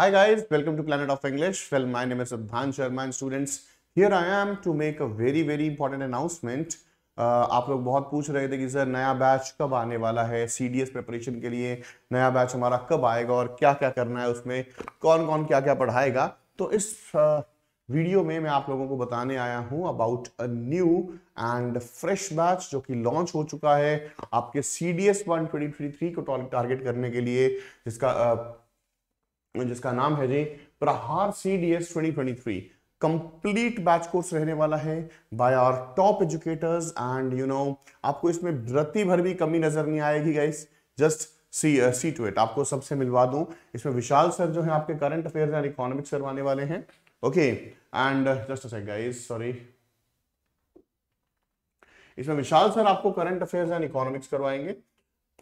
Hi guys, welcome to Planet of English. Well, my name is Abdhan Sharma and students, here I am to make a very very important announcement. Uh, आप लोग बहुत पूछ रहे थे कि sir नया batch कब आने वाला है सी डी एस प्रिपरेशन के लिए नया बैच हमारा कब आएगा और क्या क्या करना है उसमें कौन कौन क्या क्या पढ़ाएगा तो इस uh, वीडियो में मैं आप लोगों को बताने आया हूँ about a new and fresh batch जो कि लॉन्च हो चुका है आपके C D S one twenty three को टारगेट करने के लिए जिसका uh, जिसका नाम है जी Prahar C D S twenty complete batch course रहने वाला है by our top educators and you know आपको इसमें रत्ती भर भी कमी नजर नहीं आएगी guys just see see to eight आपको सबसे मिलवा दूं इसमें विशाल सर जो है आपके करंट अफेयर एंड इकोनॉमिक्स करवाने वाले हैं okay and just a guys sorry इसमें विशाल सर आपको करंट अफेयर्स एंड इकोनॉमिक्स करवाएंगे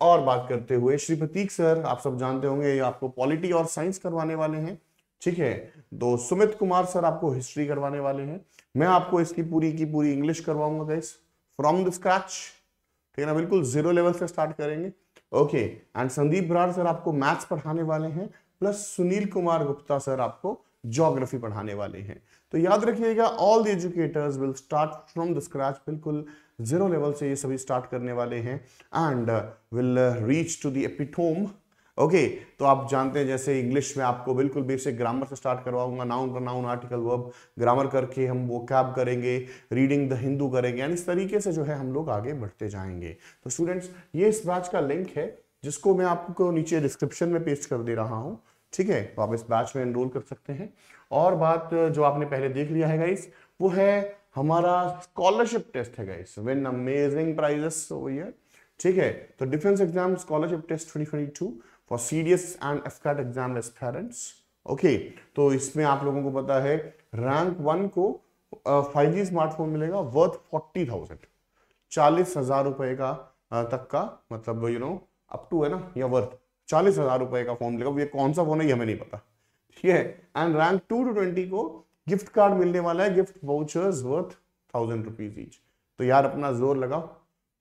और बात करते हुए श्री प्रतीक सर आप सब जानते होंगे ये आपको पॉलिटी और साइंस करवाने वाले हैं ठीक है तो सुमित कुमार सर आपको हिस्ट्री करवाने वाले हैं मैं आपको इसकी पूरी की पूरी इंग्लिश करवाऊंगा गैस फ्रॉम द स्क्रैच ठीक है ना बिल्कुल जीरो लेवल से स्टार्ट करेंगे okay and Sandeep Brar sir आपको मैथ्स पढ़ाने वाले हैं प्लस सुनील कुमार गुप्ता सर आपको ज्योग्राफी पढ़ाने वाले हैं तो याद रखिएगा all the educators will start from the scratch बिल्कुल जीरो लेवल से ये सभी स्टार्ट करने वाले हैं and will reach to the epitome okay तो आप जानते हैं जैसे इंग्लिश में आपको बिल्कुल बेसिक ग्रामर से स्टार्ट करवाऊंगा noun noun article verb grammar करके हम वो कैब करेंगे रीडिंग द हिंदू करेंगे यानी इस तरीके से जो है हम लोग आगे बढ़ते जाएंगे तो स्टूडेंट्स ये इस बैच का लिंक है जिसको मैं आपको नीचे डिस्क्रिप्शन में पेस्ट कर दे रहा हूँ ठीक है तो आप इस बैच में एनरोल कर सकते हैं और बात जो आपने पहले देख लिया है गाइस वो है हमारा स्कॉलरशिप टेस्ट है गाइस विन अमेजिंग प्राइजेस ठीक है तो defence exam scholarship test twenty four CDS and AFCAT exam parents okay तो इसमें आप लोगों को पता है रैंक वन को फाइव जी स्मार्टफोन मिलेगा वर्थ फोर्टी थाउजेंड चालीस हजार रुपए का तक का मतलब यू नो अप टू है ना या वर्थ चालीस हजार रुपए का फोन लेगा ये कौन सा फोन है ये हमें नहीं पता ठीक है and rank two to twenty को गिफ्ट कार्ड मिलने वाला है gift vouchers worth thousand rupees each तो यार अपना जोर लगाओ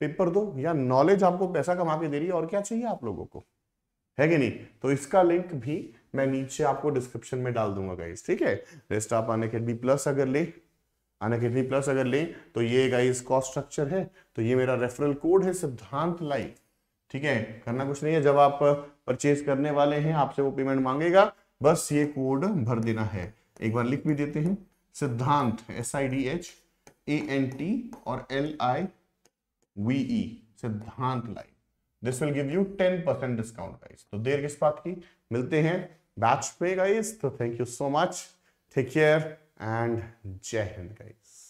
पेपर दो या नॉलेज आपको पैसा कमा के दे रही है और क्या चाहिए आप लोगों को है कि नहीं तो इसका लिंक भी मैं नीचे आपको डिस्क्रिप्शन में डाल दूंगा गाइस ठीक है रेस्ट आप अनकेडमी प्लस अगर ले अनकेडमी प्लस अगर ले तो ये गाइस कॉस्ट स्ट्रक्चर है तो ये मेरा रेफरल कोड है सिद्धांत लाइफ ठीक है करना कुछ नहीं है जब आप परचेज करने वाले हैं आपसे वो पेमेंट मांगेगा बस ये कोड भर देना है एक बार लिख भी देते हैं Siddhant S I D H A N T और L I V E Siddhant live this will give you ten percent discount guys तो देर किस बात की मिलते हैं बैच पे गाइस तो thank you so much take care and Jai Hind guys